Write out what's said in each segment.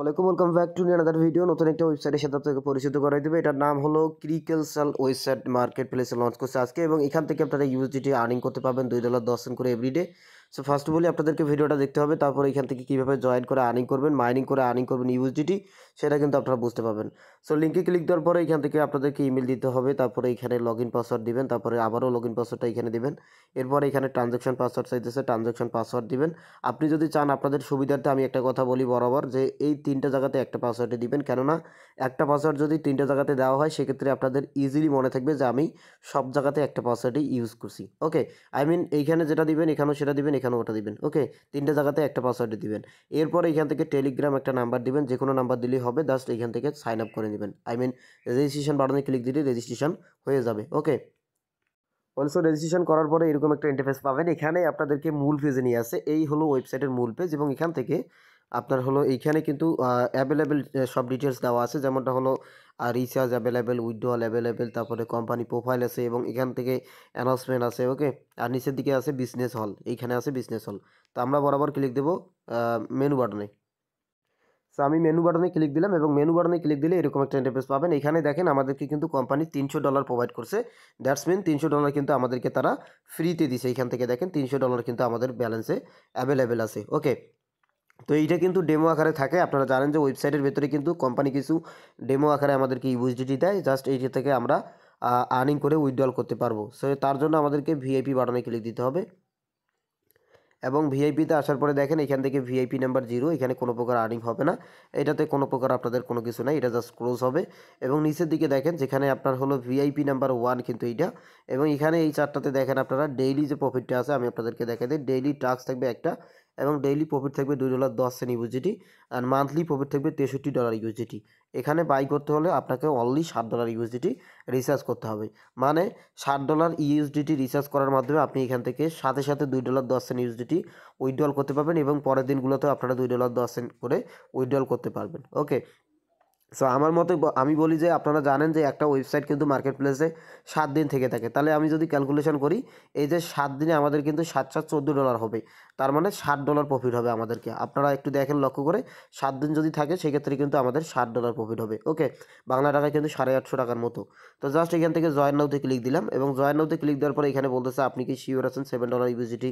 ওয়ালাইকুম welcome back to another video নতুন একটা ওয়েবসাইটের সাথে আপনাকে পরিচিত করাই দেবে এটার নাম হলো ক্রিকেল সেল ওয়েবসাইট মার্কেট প্লেসে লঞ্চ করছে আজকে এবং এখান থেকে আপনারা ইউএসডিটি আর্নিং করতে পারবেন দুই ডলার দশ সেন্ট করে এভরিডে সো ফার্স্ট বলি আপনাদেরকে ভিডিওটা দেখতে হবে তারপর এখান থেকে কীভাবে জয়েন করে আর্নিং করবেন মাইনিং করে আর্নিং করবেন ইউএসডিটি সেটা কিন্তু আপনারা বুঝতে পারবেন সো লিঙ্কে ক্লিক দেওয়ার পরে এখান থেকে আপনাদেরকে ইমেল দিতে হবে তারপরে এখানে লগ ইন পাসওয়ার্ড দিবেন তারপরে আবারও লগ ইন পাসওয়ার্ডটা এখানে দেবেন এরপর এখানে ট্রানজ্যাকশন পাসওয়ার্ড চাইতেছে ট্রানজাকশন পাসওয়ার্ড দিবেন আপনি যদি চান আপনাদের সুবিধার্থে আমি একটা কথা বলি বরাবর যে এই তিনটা জায়গাতে একটা পাসওয়ার্ডে দিবেন কেননা একটা পাসওয়ার্ড যদি তিনটা জায়গাতে দেওয়া হয় সেক্ষেত্রে আপনাদের ইজিলি মনে থাকবে যে আমি সব জায়গাতে একটা পাসওয়ার্ডই ইউজ করছি ওকে আই মিন এইখানে যেটা দিবেন এখানেও সেটা দিবেন এখানে ওটা দিবেন ওকে তিনটা জায়গাতে একটা পাসওয়ার্ড দিবেন এরপর এখান থেকে টেলিগ্রাম একটা নাম্বার দিবেন যে কোনো নাম্বার দিলেই হবে জাস্ট এখান থেকে সাইন আপ করে নেবেন আই মিন রেজিস্ট্রেশন বাটনে ক্লিক দিলে রেজিস্ট্রেশন হয়ে যাবে ওকে অলসো রেজিস্ট্রেশন করার পরে এরকম একটা ইন্টারফেস পাবেন এখানে আপনাদেরকে মূল পেজে নিয়ে আসে এই হলো ওয়েবসাইটের মূল পেজ এবং এখান থেকে আপনার হলো এইখানে কিন্তু অ্যাভেলেবেল সব ডিটেলস দেওয়া আছে যেমনটা হলো রিচার্জ অ্যাভেলেবেল উইথড্রল অ্যাভেলেবেল তারপরে কোম্পানি প্রোফাইল আছে এবং এখান থেকে অ্যানাউন্সমেন্ট আছে ওকে আর নিচের দিকে আছে বিজনেস হল এইখানে আছে বিজনেস হল তো আমরা বরাবর ক্লিক দেবো মেনু বাটনে সো আমি মেনু বাটনে ক্লিক দিলাম এবং মেনু বাটনে ক্লিক দিলে এরকম একটা ইন্টারফেস পাবেন এখানে দেখেন আমাদেরকে কিন্তু কোম্পানি তিনশো ডলার প্রোভাইড করছে দ্যাটস মিন তিনশো ডলার কিন্তু আমাদেরকে তারা ফ্রিতে দিছে এখান থেকে দেখেন তিনশো ডলার কিন্তু আমাদের ব্যালেন্সে অ্যাভেলেবেল আছে ওকে তো এইটা কিন্তু ডেমো আকারে থাকে আপনারা জানেন যে ওয়েবসাইটের ভেতরে কিন্তু কোম্পানি কিছু ডেমো আকারে আমাদেরকে ইউএসডিটি দেয় জাস্ট এইটা থেকে আমরা আর্নিং করে উইথড্রল করতে পারবো সো তার জন্য আমাদেরকে ভিআইপি বাটনে ক্লিক দিতে হবে এবং ভিআইপিতে আসার পরে দেখেন এখান থেকে ভিআইপি নাম্বার জিরো এখানে কোনো প্রকার আর্নিং হবে না এটাতে কোনো প্রকার আপনাদের কোনো কিছু নাই এটা জাস্ট ক্লোজ হবে এবং নিচের দিকে দেখেন যেখানে আপনার হলো ভিআইপি নাম্বার ওয়ান কিন্তু এইটা এবং এখানে এই চারটাতে দেখেন আপনারা ডেইলি যে প্রফিটটা আছে আমি আপনাদেরকে দেখাই দিই ডেইলি টাস্ক থাকবে একটা এবং ডেইলি প্রফিট থাকবে দুই ডলার দশ সেন্ট ইউজিটি আর মান্থলি প্রফিট থাকবে তেষট্টি ডলার ইউজিটি এখানে বাই করতে হলে আপনাকে অনলি ষাট ডলার ইউজিটি রিচার্জ করতে হবে মানে ষাট ডলার ইউজিটি রিচার্জ করার মাধ্যমে আপনি এখান থেকে সাথে সাথে দুই ডলার দশ সেন্ট ইউজিটি উইথড্রল করতে পারবেন এবং পরের দিনগুলোতেও আপনারা দুই ডলার দশ সেন্ট করে উইথড্রল করতে পারবেন ওকে সো আমার মতে আমি বলি যে আপনারা জানেন যে একটা ওয়েবসাইট কিন্তু মার্কেট প্লেসে সাত দিন থেকে থাকে তাহলে আমি যদি ক্যালকুলেশন করি এই যে সাত দিনে আমাদের কিন্তু সাত সাত চোদ্দো ডলার হবে তার মানে ষাট ডলার প্রফিট হবে আমাদেরকে আপনারা একটু দেখেন লক্ষ্য করে সাত দিন যদি থাকে সেক্ষেত্রে কিন্তু আমাদের ষাট ডলার প্রফিট হবে ওকে বাংলা টাকায় কিন্তু সাড়ে আটশো টাকার মতো তো জাস্ট এখান থেকে জয়েন নাউতে ক্লিক দিলাম এবং জয়েন নাউতে ক্লিক দেওয়ার পরে এখানে বলতেছে আপনি কি শিওর আছেন সেভেন ডলার ইউজিটি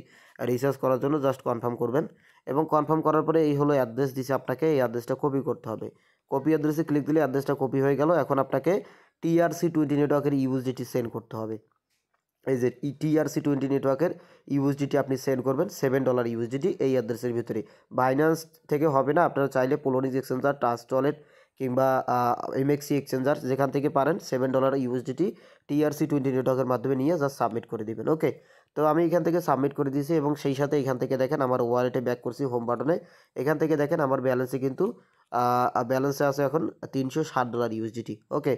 রিচার্জ করার জন্য জাস্ট কনফার্ম করবেন এবং কনফার্ম করার পরে এই হলো অ্যাড্রেস দিছে আপনাকে এই অ্যাড্রেসটা কপি করতে হবে কপি অ্যাড্রেসে ক্লিক দিলে অ্যাড্রেসটা কপি হয়ে গেল এখন আপনাকে টিআরসি টোয়েন্টি নেটওয়ার্কের ইউএসডিটি সেন্ড করতে হবে এই যে টিআরসি টোয়েন্টি নেটওয়ার্কের ইউএসডিটি আপনি সেন্ড করবেন সেভেন ডলার ইউএসডিটি এই অ্যাড্রেসের ভিতরে বাইন্যান্স থেকে হবে না আপনারা চাইলে পোলোনিক্স এক্সচেঞ্জার টাস্ট ওয়ালেট কিংবা এমএক্সি এক্সচেঞ্জার যেখান থেকে পারেন seven dollar USDT TRC twenty নেটওয়ার্কের মাধ্যমে নিয়ে জাস্ট সাবমিট করে দেবেন ওকে তো আমি এখান থেকে সাবমিট করে দিয়েছি এবং সেই সাথে এখান থেকে দেখেন আমার ওয়ালেটে ব্যাক করছি হোম বাটনে এখান থেকে দেখেন আমার ব্যালেন্সে কিন্তু ব্যালেন্সে আছে এখন তিনশো ষাট ডলার ইউএসডিটি ওকে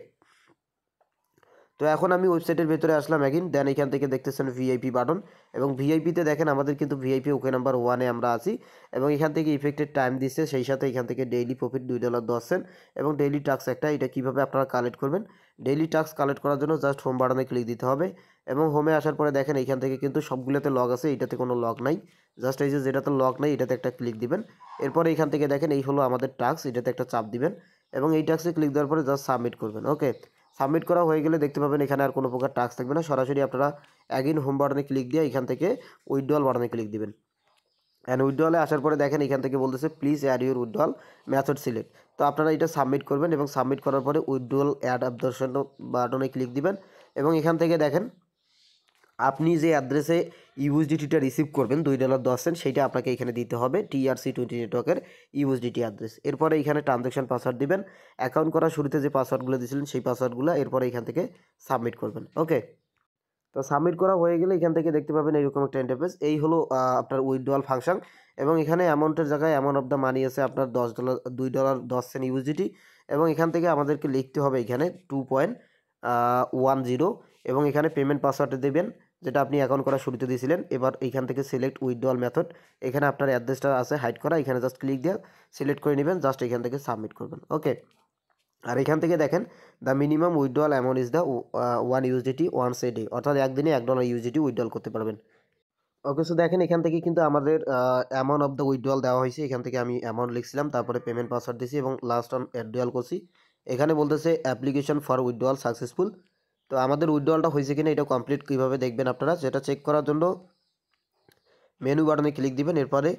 তো এখন আমি ওয়েবসাইটের ভেতরে আসলাম একদিন দেন এখান থেকে দেখতেছেন ভিআইপি বাটন এবং ভিআইপিতে দেখেন আমাদের কিন্তু ভিআইপি ওকে নাম্বার ওয়ানে আমরা আছি এবং এখান থেকে ইফেক্টেড টাইম দিচ্ছে সেই সাথে এখান থেকে ডেইলি প্রফিট দুই ডলার দশ সেন্ট এবং ডেইলি টাস্ক একটা এটা কীভাবে আপনারা কালেক্ট করবেন ডেইলি টাস্ক কালেক্ট করার জন্য জাস্ট হোম বাটনে ক্লিক দিতে হবে এবং হোমে আসার পরে দেখেন এইখান থেকে কিন্তু সবগুলোতে লক আছে এটাতে কোনো লক নাই জাস্ট এই যে যেটাতে লক নাই এটাতে একটা ক্লিক দিবেন এরপরে এইখান থেকে দেখেন এই হলো আমাদের টাস্ক এটাতে একটা চাপ দিবেন এবং এই টাস্কে ক্লিক দেওয়ার পরে জাস্ট সাবমিট করবেন ওকে সাবমিট করা হয়ে গেলে দেখতে পাবেন এখানে আর কোনো প্রকার টাস্ক থাকবে না সরাসরি আপনারা অ্যাগিন হোম বাটনে ক্লিক দিয়ে এখান থেকে উইথড্রল বাটনে ক্লিক দিবেন অ্যান্ড উইথড্রলে আসার পরে দেখেন এখান থেকে বলতেছে please add your withdrawal method select তো আপনারা এটা সাবমিট করবেন এবং সাবমিট করার পরে উইথড্রল অ্যাড দর্শন বাটনে ক্লিক দিবেন এবং এখান থেকে দেখেন আপনি যে অ্যাড্রেসে ইউএসডিটিটা রিসিভ করবেন দুই ডলার দশ সেন্ট সেইটা আপনাকে এখানে দিতে হবে টিআরসি টোয়েন্টি নেটওয়ার্কের ইউএসডিটি অ্যাড্রেস এরপরে এখানে ট্রানজ্যাকশন পাসওয়ার্ড দিবেন অ্যাকাউন্ট করার শুরুতে যে পাসওয়ার্ডগুলো দিয়েছিলেন সেই পাসওয়ার্ডগুলো এরপরে এখান থেকে সাবমিট করবেন ওকে তো সাবমিট করা হয়ে গেলে এখান থেকে দেখতে পাবেন এরকম একটা ইন্টারফেস এই হলো আপনার উইথড্রয়াল ফাংশন এবং এখানে অ্যামাউন্টের জায়গায় অ্যামাউন্ট অফ দ্য মানি আছে আপনার দশ ডলার দুই ডলার দশ সেন্ট ইউজিটি এবং এখান থেকে আমাদেরকে লিখতে হবে এখানে টু পয়েন্ট ওয়ান জিরো এবং এখানে পেমেন্ট পাসওয়ার্ড দেবেন যেটা আপনি অ্যাকাউন্ট করা শুরুতে দিয়েছিলেন এবার এইখান থেকে সিলেক্ট উইথড্রল মেথড এখানে আপনার অ্যাড্রেসটা আছে হাইড করা এখানে জাস্ট ক্লিক দিয়ে সিলেক্ট করে নেবেন জাস্ট এখান থেকে সাবমিট করবেন ওকে আর এখান থেকে দেখেন the minimum withdrawal amount is the one USDT one say day অর্থাৎ একদিনে এক ডলার ইউজিটি উইথড্রল করতে পারবেন ওকে সো দেখেন এখান থেকে কিন্তু আমাদের অ্যামাউন্ট অফ দ্য উইথড্রল দেওয়া হয়েছে এখান থেকে আমি অ্যামাউন্ট লিখছিলাম তারপরে পেমেন্ট পাসওয়ার্ড দিয়েছি এবং লাস্ট অন অ্যাড্রল করছি এখানে বলতেছে অ্যাপ্লিকেশন ফর উইথড্রল সাকসেসফুল তো আমাদের উইড্রলটা হয়েছে কিনা এটা কমপ্লিট কীভাবে দেখবেন আপনারা সেটা চেক করার জন্য মেনু বাটনে ক্লিক দিবেন এরপরে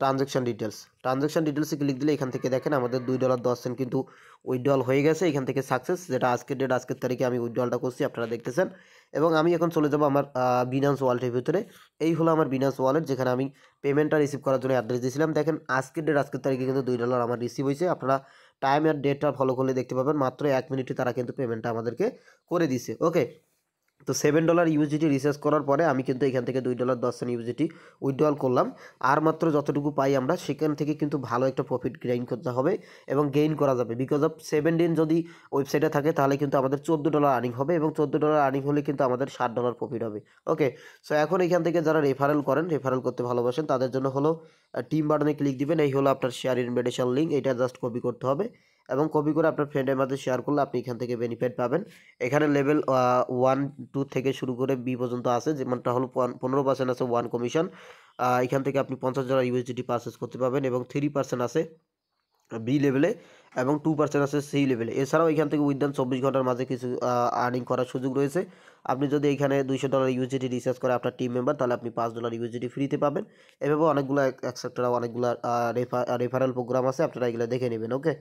ট্রানজ্যাকশান ডিটেলস ট্রানজ্যাকশান ডিটেলসে ক্লিক দিলে এখান থেকে দেখেন আমাদের দুই ডলার দশ সেন্ট কিন্তু উইথড্রল হয়ে গেছে এখান থেকে সাকসেস যেটা আজকের ডেট আজকের তারিখে আমি উইথড্রলটা করছি আপনারা দেখতেছেন এবং আমি এখন চলে যাব আমার বিনান্স ওয়ালেটের ভিতরে এই হলো আমার বিনান্স ওয়ালেট যেখানে আমি পেমেন্টটা রিসিভ করার জন্য অ্যাড্রেস দিয়েছিলাম দেখেন আজকের ডেট আজকের তারিখে কিন্তু দুই ডলার আমার রিসিভ হয়েছে আপনারা টাইম অ্যান্ড ডেটটা ফলো করলে দেখতে পাবেন মাত্র এক মিনিটে তারা কিন্তু পেমেন্টটা আমাদেরকে করে দিছে ওকে তো সেভেন ডলার ইউজিটি রিচার্জ করার পরে আমি কিন্তু এখান থেকে দুই ডলার দশ সেন্ট ইউজিটি উইথড্রল করলাম আর মাত্র যতটুকু পাই আমরা সেখান থেকে কিন্তু ভালো একটা প্রফিট গেইন করতে হবে এবং গেইন করা যাবে বিকজ অফ সেভেন দিন যদি ওয়েবসাইটে থাকে তাহলে কিন্তু আমাদের চোদ্দো ডলার আর্নিং হবে এবং চোদ্দো ডলার আর্নিং হলে কিন্তু আমাদের ষাট ডলার প্রফিট হবে ওকে সো এখন এখান থেকে যারা রেফারেল করেন রেফারেল করতে ভালোবাসেন তাদের জন্য হলো টিম বাটনে ক্লিক দিবেন এই হলো আপনার শেয়ার ইনভিটেশন লিঙ্ক এটা জাস্ট কপি করতে হবে এবং কপি করে আপনার ফ্রেন্ডের মাঝে শেয়ার করলে আপনি এখান থেকে বেনিফিট পাবেন এখানে লেভেল ওয়ান টু থেকে শুরু করে বি পর্যন্ত আছে যেমনটা হলো পনেরো পার্সেন্ট আছে ওয়ান কমিশন এখান থেকে আপনি পঞ্চাশ ডলার ইউএসডিটি পারচেস করতে পারবেন এবং থ্রি পার্সেন্ট আছে বি লেভেলে এবং টু পার্সেন্ট আছে সি লেভেলে এছাড়াও এখান থেকে উইদান চব্বিশ ঘন্টার মাঝে কিছু আর্নিং করার সুযোগ রয়েছে আপনি যদি এখানে দুইশো ডলার ইউজিটি রিচার্জ করে আপনার টিম মেম্বার তাহলে আপনি পাঁচ ডলার ইউজিটি ফ্রিতে পাবেন এভাবে অনেকগুলো একসেপ্টার অনেকগুলো রেফারেল প্রোগ্রাম আছে আপনারা এগুলো দেখে নেবেন ওকে